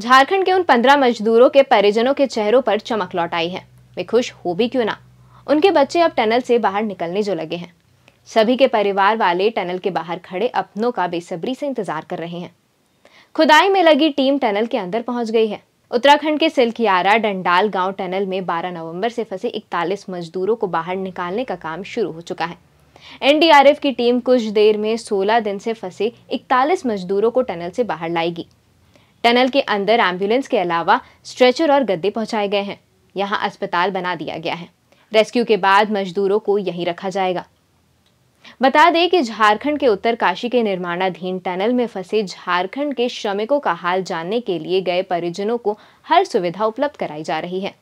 झारखंड के उन पंद्रह मजदूरों के परिजनों के चेहरों पर चमक लौट आई है वे खुश हो भी क्यों ना उनके बच्चे अब टनल से बाहर निकलने जो लगे हैं सभी के परिवार वाले टनल के बाहर खड़े अपनों का बेसब्री से इंतजार कर रहे हैं खुदाई में लगी टीम टनल के अंदर पहुंच गई है उत्तराखंड के सिल्कियारा डंडाल गांव टनल में 12 नवंबर से फंसे 41 मजदूरों को बाहर निकालने का काम शुरू हो चुका है एनडीआरएफ की टीम कुछ देर में 16 दिन से फंसे 41 मजदूरों को टनल से बाहर लाएगी टनल के अंदर एम्बुलेंस के अलावा स्ट्रेचर और गद्दे पहुंचाए गए हैं यहाँ अस्पताल बना दिया गया है रेस्क्यू के बाद मजदूरों को यहीं रखा जाएगा बता दें कि झारखंड के उत्तर काशी के निर्माणाधीन टनल में फंसे झारखंड के श्रमिकों का हाल जानने के लिए गए परिजनों को हर सुविधा उपलब्ध कराई जा रही है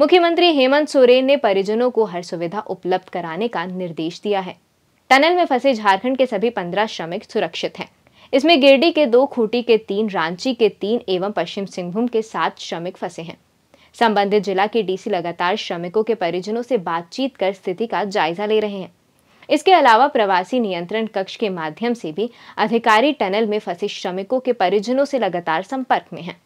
मुख्यमंत्री हेमंत सोरेन ने परिजनों को हर सुविधा उपलब्ध कराने का निर्देश दिया है टनल में फंसे झारखंड के सभी पंद्रह श्रमिक सुरक्षित हैं इसमें गिरडी के दो खूंटी के तीन रांची के तीन एवं पश्चिम सिंहभूम के सात श्रमिक फंसे हैं संबंधित जिला के डीसी लगातार श्रमिकों के परिजनों से बातचीत कर स्थिति का जायजा ले रहे हैं इसके अलावा प्रवासी नियंत्रण कक्ष के माध्यम से भी अधिकारी टनल में फंसे श्रमिकों के परिजनों से लगातार संपर्क में हैं।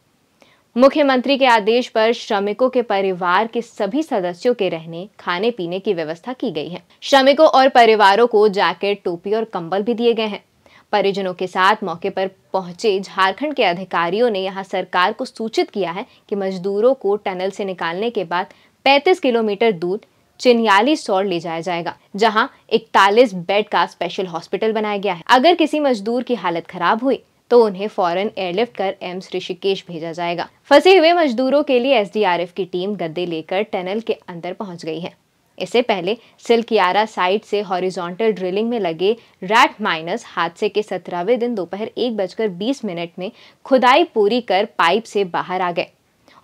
मुख्यमंत्री के आदेश पर श्रमिकों के परिवार के सभी सदस्यों के रहने खाने पीने की व्यवस्था की गई है श्रमिकों और परिवारों को जैकेट टोपी और कंबल भी दिए गए हैं परिजनों के साथ मौके पर पहुंचे झारखंड के अधिकारियों ने यहां सरकार को सूचित किया है कि मजदूरों को टनल से निकालने के बाद 35 किलोमीटर दूर चिन्याली सौर ले जाया जाएगा जहां 41 बेड का स्पेशल हॉस्पिटल बनाया गया है अगर किसी मजदूर की हालत खराब हुई तो उन्हें फौरन एयरलिफ्ट कर एम्स ऋषिकेश भेजा जाएगा फंसे हुए मजदूरों के लिए एसडीआरएफ की टीम गद्दे लेकर टनल के अंदर पहुंच गई है इससे पहले सिल्कियारा साइट से हॉरिजॉन्टल ड्रिलिंग में लगे रैट माइनस हादसे के सत्रहवें दिन दोपहर एक बजकर बीस मिनट में खुदाई पूरी कर पाइप से बाहर आ गए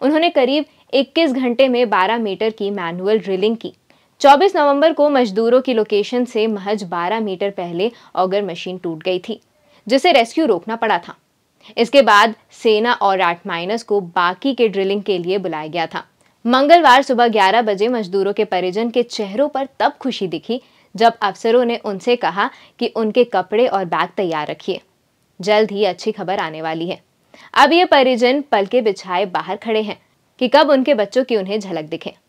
उन्होंने करीब 21 घंटे में 12 मीटर की मैनुअल ड्रिलिंग की 24 नवंबर को मजदूरों की लोकेशन से महज 12 मीटर पहले ऑगर मशीन टूट गई थी जिसे रेस्क्यू रोकना पड़ा था इसके बाद सेना और रैट माइनस को बाकी के ड्रिलिंग के लिए बुलाया गया था मंगलवार सुबह 11 बजे मजदूरों के परिजन के चेहरों पर तब खुशी दिखी जब अफसरों ने उनसे कहा कि उनके कपड़े और बैग तैयार रखिए जल्द ही अच्छी खबर आने वाली है अब ये परिजन पल के बिछाए बाहर खड़े हैं कि कब उनके बच्चों की उन्हें झलक दिखे